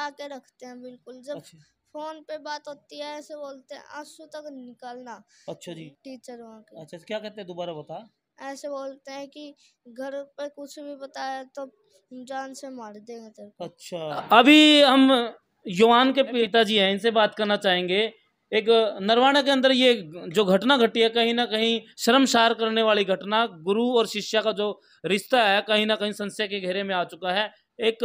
बचा के रखते हैं बिल्कुल जब अच्छा। फोन पे बात होती है ऐसे बोलते हैं आंसू तक निकलना अच्छा जी टीचर वहाँ अच्छा क्या कहते हैं दोबारा बता ऐसे बोलते हैं कि घर पर कुछ भी बताया तो जान से मार देंगे तेरे को अच्छा अभी हम युवान के पिताजी हैं इनसे बात करना चाहेंगे एक नरवाना के अंदर ये जो घटना घटी है कहीं ना कहीं शर्मसार करने वाली घटना गुरु और शिष्य का जो रिश्ता है कहीं ना कहीं संशय के घेरे में आ चुका है एक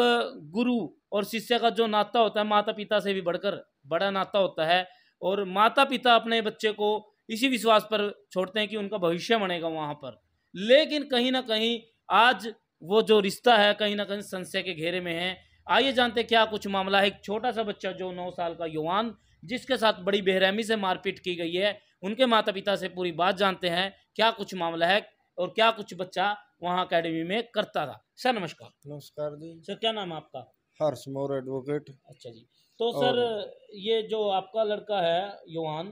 गुरु और शिष्य का जो नाता होता है माता पिता से भी बढ़कर बड़ा नाता होता है और माता पिता अपने बच्चे को इसी विश्वास पर छोड़ते हैं कि उनका भविष्य बनेगा वहाँ पर लेकिन कहीं ना कहीं आज वो जो रिश्ता है कहीं ना कहीं संशय के घेरे में है आइए जानते क्या कुछ मामला है एक छोटा सा बच्चा जो नौ साल का युवान जिसके साथ बड़ी बेरहमी से मारपीट की गई है उनके माता पिता से पूरी बात जानते हैं क्या कुछ मामला है और क्या कुछ बच्चा वहाँ अकेडमी में करता था सर नमस्कार नमस्कार जी सर क्या नाम है आपका हर्ष मोर एडवोकेट अच्छा जी तो सर ये जो आपका लड़का है युवान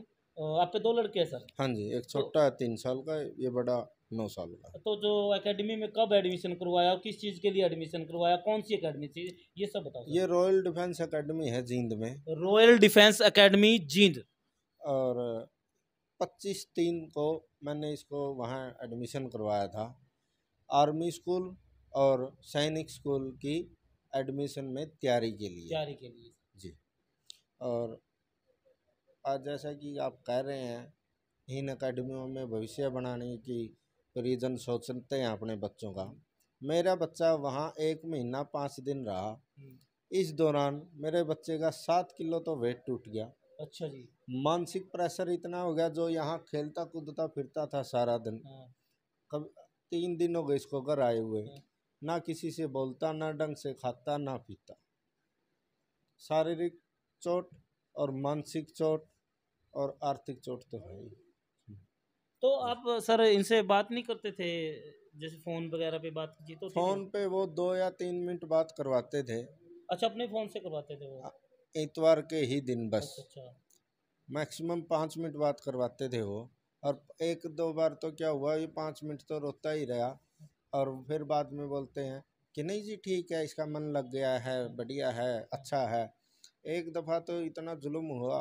आपके दो लड़के हैं सर हाँ जी एक तो छोटा तो, है तीन साल का ये बड़ा नौ साल का तो जो एकेडमी में कब एडमिशन करवाया किस चीज़ के लिए एडमिशन करवाया कौन सी एकेडमी थी ये सब बताओ ये रॉयल डिफेंस एकेडमी है जींद में रॉयल डिफेंस एकेडमी जींद और पच्चीस तीन को मैंने इसको वहाँ एडमिशन करवाया था आर्मी स्कूल और सैनिक स्कूल की एडमिशन में तैयारी के लिए तैयारी के लिए जी और आज जैसा कि आप कह रहे हैं इन अकेडमियों में भविष्य बनाने की रीज़न सोचते हैं अपने बच्चों का मेरा बच्चा वहाँ एक महीना पाँच दिन रहा हम्म। इस दौरान मेरे बच्चे का सात किलो तो वेट टूट गया अच्छा जी मानसिक प्रेशर इतना हो गया जो यहाँ खेलता कूदता फिरता था सारा दिन हाँ। कभी तीन दिन हो गए इसको घर आए हुए हाँ। ना किसी से बोलता ना ढंग से खाता ना पीता शारीरिक चोट और मानसिक चोट और आर्थिक चोट तो है ही तो आप सर इनसे बात नहीं करते थे जैसे फ़ोन वगैरह पे बात की तो फ़ोन पे वो दो या तीन मिनट बात करवाते थे अच्छा अपने फ़ोन से करवाते थे वो इतवार के ही दिन बस अच्छा, अच्छा मैक्सिमम पाँच मिनट बात करवाते थे वो और एक दो बार तो क्या हुआ ये पाँच मिनट तो रोता ही रहा और फिर बाद में बोलते हैं कि नहीं जी ठीक है इसका मन लग गया है बढ़िया है अच्छा है एक दफ़ा तो इतना जुल्म हुआ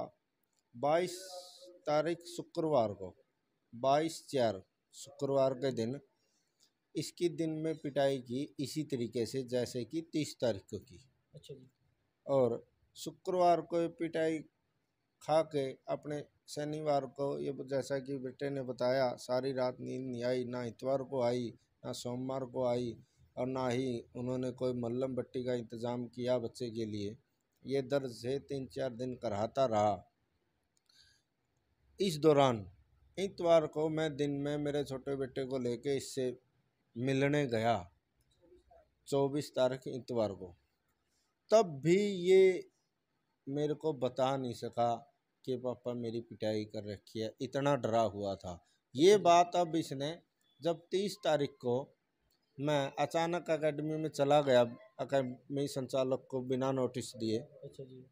बाईस तारीख शुक्रवार को बाईस चार शुक्रवार के दिन इसकी दिन में पिटाई की इसी तरीके से जैसे कि तीस तारीख को की अच्छा जी और शुक्रवार को पिटाई खा के अपने शनिवार को ये जैसा कि बेटे ने बताया सारी रात नींद नहीं आई ना इतवार को आई ना सोमवार को आई और ना ही उन्होंने कोई मल्लम बट्टी का इंतज़ाम किया बच्चे के लिए ये दर्द से तीन चार दिन कराता रहा इस दौरान इतवार को मैं दिन में मेरे छोटे बेटे को लेके इससे मिलने गया चौबीस तारीख इतवार को तब भी ये मेरे को बता नहीं सका कि पापा मेरी पिटाई कर रखी है इतना डरा हुआ था ये बात अब इसने जब तीस तारीख को मैं अचानक अकेडमी में चला गया अकेडमी संचालक को बिना नोटिस दिए अच्छा जी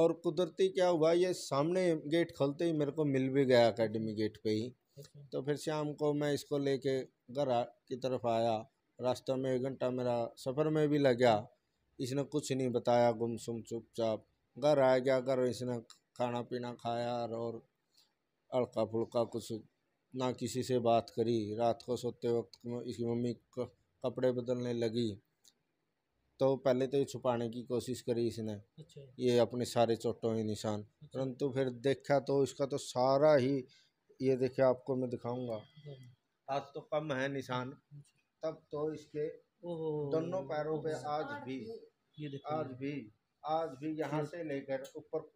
और कुदरती क्या हुआ ये सामने गेट खोलते ही मेरे को मिल भी गया अकेडमी गेट पे ही अच्छा। तो फिर शाम को मैं इसको लेके घर की तरफ आया रास्ते में एक घंटा मेरा सफ़र में भी लग गया इसने कुछ नहीं बताया गुमसुम चुपचाप घर आ गया घर इसने खाना पीना खाया और हल्का फुल्का कुछ ना किसी से बात करी रात को सोते वक्त इसकी मम्मी कपड़े बदलने लगी तो पहले तो ये छुपाने की कोशिश करी इसने अच्छा। ये अपने सारे चोटों के निशान अच्छा। परंतु फिर देखा तो इसका तो सारा ही ये देखे आपको मैं दिखाऊंगा अच्छा। आज तो कम है निशान अच्छा। तब तो इसके दोनों पैरों पे आज भी आज भी आज भी यहाँ से लेकर ऊपर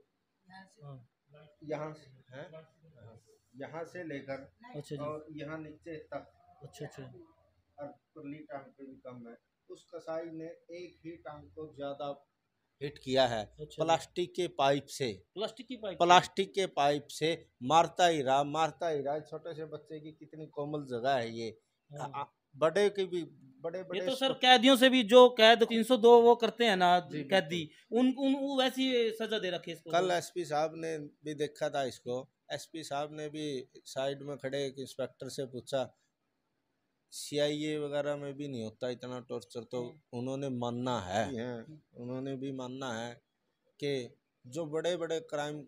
यहाँ हाँ। हाँ। है यहाँ से लेकर अच्छा और यहाँ नीचे तक अच्छा अच्छा और कुरली टांग पे भी कम है उस कसाई ने एक ही टांग को ज्यादा हिट किया है अच्छा प्लास्टिक के पाइप से प्लास्टिक की पाइप प्लास्टिक के पाइप से मारता ही रहा मारता ही रहा छोटे से बच्चे की कितनी कोमल जगह है ये हाँ। बड़े के भी बड़े बड़े ये तो सर कैदियों से भी जो कैद 302 वो करते हैं ना कैदी उन उन वैसी सजा दे रखे इसको कल एसपी साहब ने भी देखा था इसको एसपी साहब ने भी साइड में खड़े एक इंस्पेक्टर से पूछा सीआईए वगैरह में भी नहीं होता इतना टॉर्चर तो उन्होंने मानना है हाँ। उन्होंने भी मानना है कि जो बड़े बड़े क्राइम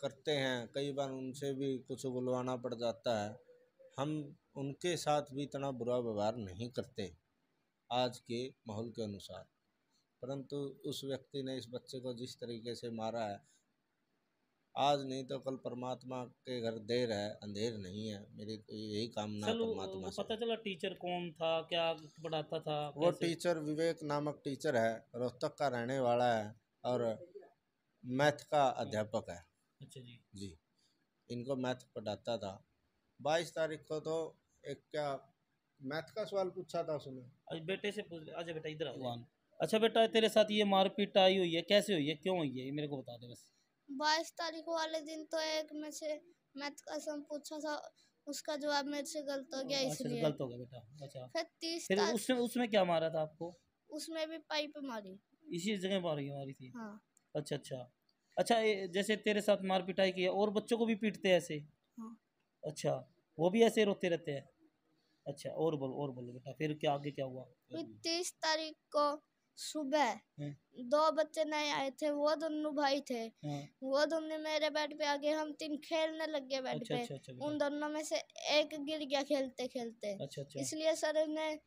करते हैं कई बार उनसे भी कुछ बुलवाना पड़ जाता है हम उनके साथ भी इतना बुरा व्यवहार नहीं करते आज के माहौल के अनुसार परंतु उस व्यक्ति ने इस बच्चे को जिस तरीके से मारा है आज नहीं तो कल परमात्मा के घर देर है अंधेर नहीं है मेरे तो यही कामना परमात्मा से पता चला टीचर कौन था क्या पढ़ाता था वो टीचर विवेक नामक टीचर है रोहतक का रहने वाला है और मैथ का अध्यापक है अच्छा जी जी इनको मैथ पढ़ाता था बाईस तारीख को तो एक क्या मैथ का सवाल पूछा था उसने बेटे से पूछ अच्छा बेटा इधर हाँ अच्छा बेटा तेरे साथ ये मारपीट आई हुई है कैसे हुई है क्यों हुई है ये मेरे को बता दे बस बाईस तारीख वाले दिन तो एक में से मैथ का सम पूछा था उसका जवाब मेरे से गलत हो गया तो इसलिए गलत हो गया बेटा अच्छा फिर तीस फिर उसमें उसमें क्या मारा था आपको उसमें भी पाइप मारी इसी जगह मारी मारी थी हाँ अच्छा अच्छा अच्छा जैसे तेरे साथ मार पिटाई की है और बच्चों को भी पीटते हैं ऐसे हाँ अच्छा वो भी ऐसे रोते रहते हैं अच्छा और बोलो और बोलो बेटा फिर क्या आगे क्या हुआ तीस तारीख को सुबह हाँ। दो बच्चे नए आए थे वो दोनों भाई थे हाँ। वो दोनों मेरे बेड पे आ गए हम तीन खेलने लग गए बेड अच्छा, पे अच्छा, अच्छा, उन दोनों में से एक गिर गया खेलते खेलते इसलिए सर ने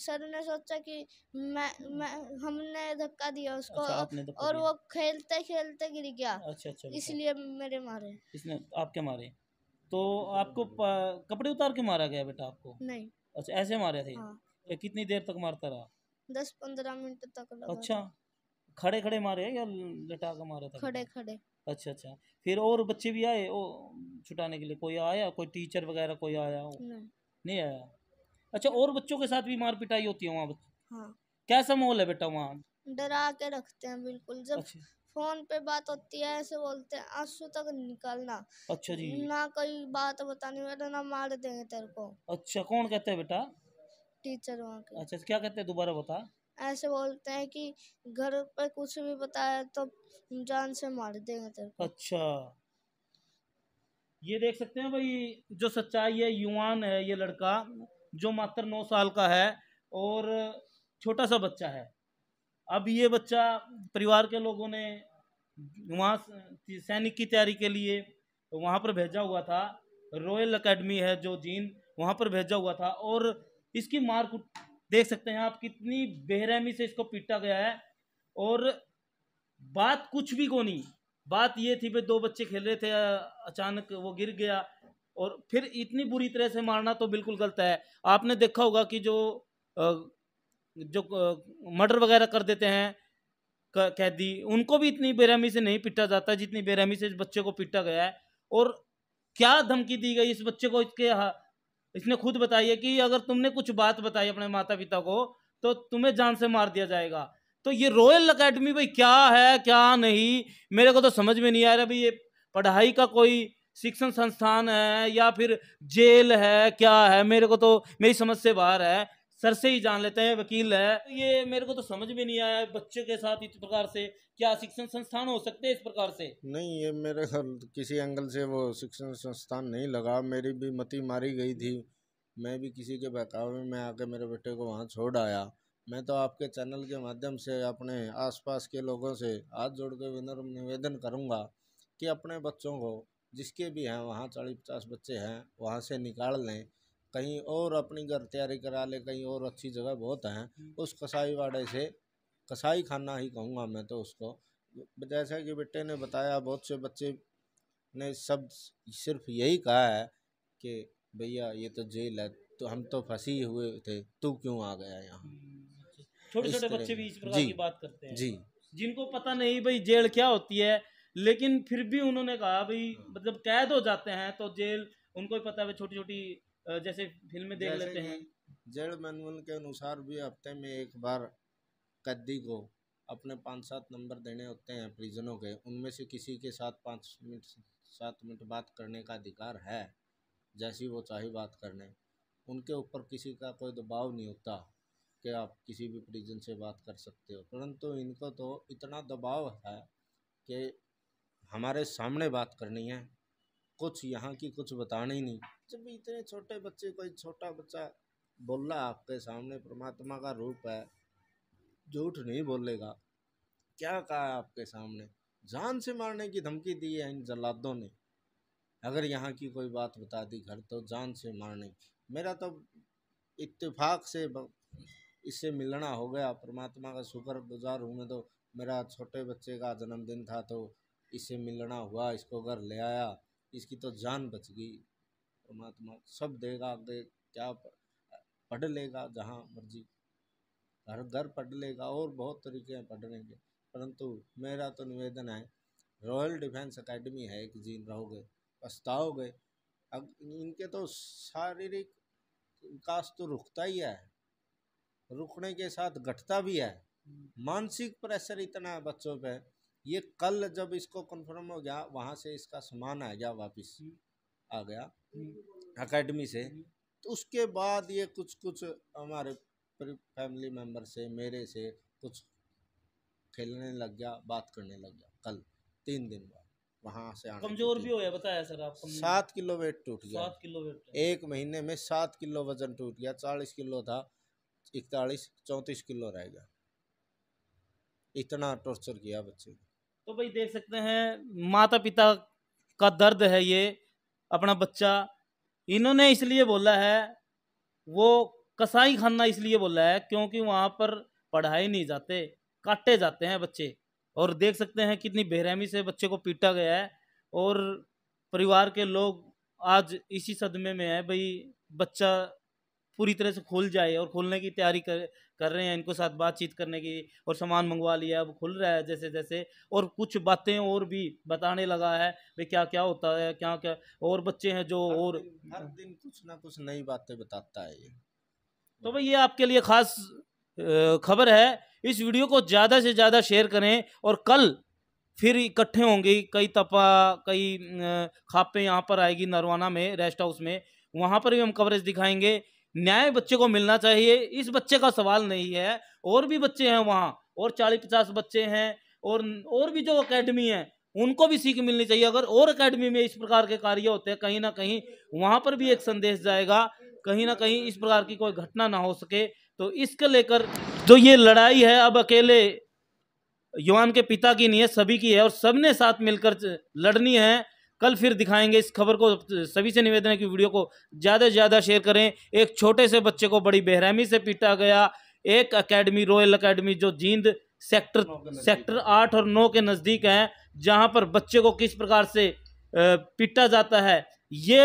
सर ने सोचा कि मैं मैं हमने धक्का दिया उसको अच्छा, और वो खेलते खेलते गिर गया अच्छा, अच्छा, इसलिए मेरे मारे इसने आपके मारे तो आपको कपड़े उतार के मारा गया बेटा आपको नहीं अच्छा ऐसे मारे थे हाँ। कितनी देर तक मारता रहा दस पंद्रह मिनट तक लगा अच्छा खड़े खड़े मारे या लटा के मारे था खड़े खड़े अच्छा अच्छा फिर और बच्चे भी आए ओ छुटाने के लिए कोई आया कोई टीचर वगैरह कोई आया हो नहीं।, नहीं आया अच्छा और बच्चों के साथ भी मार पिटाई होती है वहाँ हाँ कैसा माहौल है बेटा वहाँ डरा के रखते हैं बिल्कुल जब अच्छा। फोन पे बात होती है ऐसे बोलते हैं आंसू तक निकालना अच्छा जी ना कोई बात बतानी ना मार देंगे तेरे को अच्छा कौन कहते हैं बेटा टीचर वहाँ के अच्छा तो क्या कहते हैं दोबारा बता ऐसे बोलते हैं कि घर पर कुछ भी बताया तो जान से मार देंगे तेरे को अच्छा ये देख सकते हैं भाई जो सच्चाई है युवान है ये लड़का जो मात्र नौ साल का है और छोटा सा बच्चा है अब ये बच्चा परिवार के लोगों ने वहाँ सैनिक की तैयारी के लिए वहाँ पर भेजा हुआ था रॉयल एकेडमी है जो जीन वहाँ पर भेजा हुआ था और इसकी मार देख सकते हैं आप कितनी बेरहमी से इसको पीटा गया है और बात कुछ भी को नहीं बात ये थी भाई दो बच्चे खेल रहे थे अचानक वो गिर गया और फिर इतनी बुरी तरह से मारना तो बिल्कुल गलत है आपने देखा होगा कि जो जो मर्डर वगैरह कर देते हैं कैदी उनको भी इतनी बेरहमी से नहीं पिटा जाता जितनी बेरहमी से इस बच्चे को पिटा गया है और क्या धमकी दी गई इस बच्चे को इसके इसने खुद बताई है कि अगर तुमने कुछ बात बताई अपने माता पिता को तो तुम्हें जान से मार दिया जाएगा तो ये रॉयल अकेडमी भाई क्या है क्या नहीं मेरे को तो समझ में नहीं आ रहा भाई ये पढ़ाई का कोई शिक्षण संस्थान है या फिर जेल है क्या है मेरे को तो मेरी समझ से बाहर है सर से ही जान लेते हैं वकील है ये मेरे को तो समझ में नहीं आया बच्चे के साथ इस प्रकार से क्या शिक्षण संस्थान हो सकते हैं इस प्रकार से नहीं ये मेरे किसी एंगल से वो शिक्षण संस्थान नहीं लगा मेरी भी मती मारी गई थी मैं भी किसी के बहकावे में आके मेरे बेटे को वहाँ छोड़ आया मैं तो आपके चैनल के माध्यम से अपने आस के लोगों से हाथ जोड़ के विनर निवेदन करूँगा कि अपने बच्चों को जिसके भी हैं वहाँ चालीस पचास बच्चे हैं वहाँ से निकाल लें कहीं और अपनी घर तैयारी करा ले कहीं और अच्छी जगह बहुत हैं हम्म। उस कसाई वाड़े से कसाई खाना ही कहूँगा मैं तो उसको जैसा कि बेटे ने बताया बहुत से बच्चे ने सब सिर्फ यही कहा है कि भैया ये तो जेल है तो हम तो फंसी हुए थे तू क्यों आ गया यहाँ हम्म। छोटे छोटे बच्चे भी इस प्रकार की बात करते हैं जी जिनको पता नहीं भाई जेल क्या होती है लेकिन फिर भी उन्होंने कहा भाई हाँ। मतलब कैद हो जाते हैं तो जेल उनको भी पता है छोटी छोटी जैसे फिल्में देख लेते हैं जड़ मैनुअल के अनुसार भी हफ्ते में एक बार कैदी को अपने पाँच सात नंबर देने होते हैं प्रिजनों के उनमें से किसी के साथ पाँच मिनट सात मिनट बात करने का अधिकार है जैसी वो चाहे बात करने उनके ऊपर किसी का कोई दबाव नहीं होता कि आप किसी भी प्रिजन से बात कर सकते हो परंतु इनको तो इतना दबाव है कि हमारे सामने बात करनी है कुछ यहाँ की कुछ बताने ही नहीं जब इतने छोटे बच्चे कोई छोटा बच्चा बोल रहा आपके सामने परमात्मा का रूप है झूठ नहीं बोलेगा क्या कहा आपके सामने जान से मारने की धमकी दी है इन जल्लादों ने अगर यहाँ की कोई बात बता दी घर तो जान से मारने मेरा तो इत्तेफाक से इससे मिलना हो गया परमात्मा का शुक्र गुजार हूँ मैं तो मेरा छोटे बच्चे का जन्मदिन था तो इससे मिलना हुआ इसको घर ले आया इसकी तो जान बच गई परमात्मा सब देगा दे क्या पढ़ लेगा जहाँ मर्जी घर घर पढ़ लेगा और बहुत तरीके हैं पढ़ने के परंतु मेरा तो निवेदन है रॉयल डिफेंस एकेडमी है एक जीन रहोगे पछताओगे अब इनके तो शारीरिक विकास तो रुकता ही है रुकने के साथ घटता भी है हम्म। मानसिक प्रेशर इतना है बच्चों पे ये कल जब इसको कंफर्म हो गया वहाँ से इसका सामान आ गया वापिस आ गया अकेडमी से तो उसके बाद ये कुछ कुछ हमारे फैमिली मेम्बर से मेरे से कुछ खेलने लग गया बात करने लग गया कल तीन दिन बाद वहाँ से कमजोर भी हो गया बताया सर आप सात किलो वेट टूट गया सात किलो वेट एक महीने में सात किलो वजन टूट गया चालीस किलो था इकतालीस चौंतीस किलो रह गया इतना टॉर्चर किया बच्चे को तो भाई देख सकते हैं माता पिता का दर्द है ये अपना बच्चा इन्होंने इसलिए बोला है वो कसाई खाना इसलिए बोला है क्योंकि वहाँ पर पढ़ाए नहीं जाते काटे जाते हैं बच्चे और देख सकते हैं कितनी बेरहमी से बच्चे को पीटा गया है और परिवार के लोग आज इसी सदमे में है भाई बच्चा पूरी तरह से खुल जाए और खोलने की तैयारी कर कर रहे हैं इनको साथ बातचीत करने की और सामान मंगवा लिया अब खुल रहा है जैसे जैसे और कुछ बातें और भी बताने लगा है भाई क्या क्या होता है क्या क्या और बच्चे हैं जो हर और दिन, हर दिन कुछ ना कुछ नई बातें बताता है ये तो भाई ये आपके लिए खास खबर है इस वीडियो को ज़्यादा से ज़्यादा शेयर करें और कल फिर इकट्ठे होंगे कई तपा कई खापे यहाँ पर आएगी नरवाना में रेस्ट हाउस में वहाँ पर भी हम कवरेज दिखाएंगे न्याय बच्चे को मिलना चाहिए इस बच्चे का सवाल नहीं है और भी बच्चे हैं वहाँ और चालीस पचास बच्चे हैं और और भी जो अकेडमी है उनको भी सीख मिलनी चाहिए अगर और अकेडमी में इस प्रकार के कार्य होते हैं कहीं ना कहीं वहाँ पर भी एक संदेश जाएगा कहीं ना कहीं इस प्रकार की कोई घटना ना हो सके तो इसके लेकर जो ये लड़ाई है अब अकेले युवान के पिता की नहीं है सभी की है और सबने साथ मिलकर लड़नी है कल फिर दिखाएंगे इस खबर को सभी से निवेदन है कि वीडियो को ज़्यादा से ज़्यादा शेयर करें एक छोटे से बच्चे को बड़ी बेरहमी से पीटा गया एक अकेडमी रॉयल अकेडमी जो जींद सेक्टर सेक्टर आठ और नौ के नज़दीक हैं जहां पर बच्चे को किस प्रकार से पीटा जाता है ये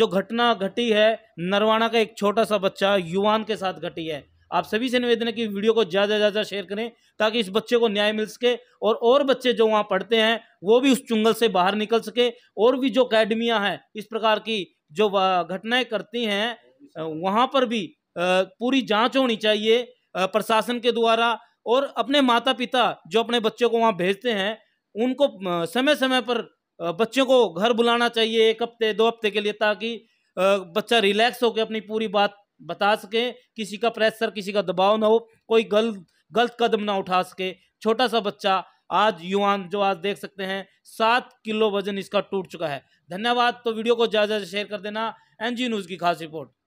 जो घटना घटी है नरवाना का एक छोटा सा बच्चा युवान के साथ घटी है आप सभी से निवेदन है कि वीडियो को ज़्यादा से ज़्यादा शेयर करें ताकि इस बच्चे को न्याय मिल सके और और बच्चे जो वहाँ पढ़ते हैं वो भी उस चुंगल से बाहर निकल सके और भी जो अकेडमियाँ हैं इस प्रकार की जो घटनाएं करती हैं वहाँ पर भी पूरी जाँच होनी चाहिए प्रशासन के द्वारा और अपने माता पिता जो अपने बच्चों को वहाँ भेजते हैं उनको समय समय पर बच्चों को घर बुलाना चाहिए एक हफ्ते दो हफ्ते के लिए ताकि बच्चा रिलैक्स होकर अपनी पूरी बात बता सकें किसी का प्रेशर किसी का दबाव ना हो कोई गलत गलत कदम ना उठा सके छोटा सा बच्चा आज युवान जो आज देख सकते हैं सात किलो वजन इसका टूट चुका है धन्यवाद तो वीडियो को ज़्यादा से शेयर कर देना एनजी न्यूज़ की खास रिपोर्ट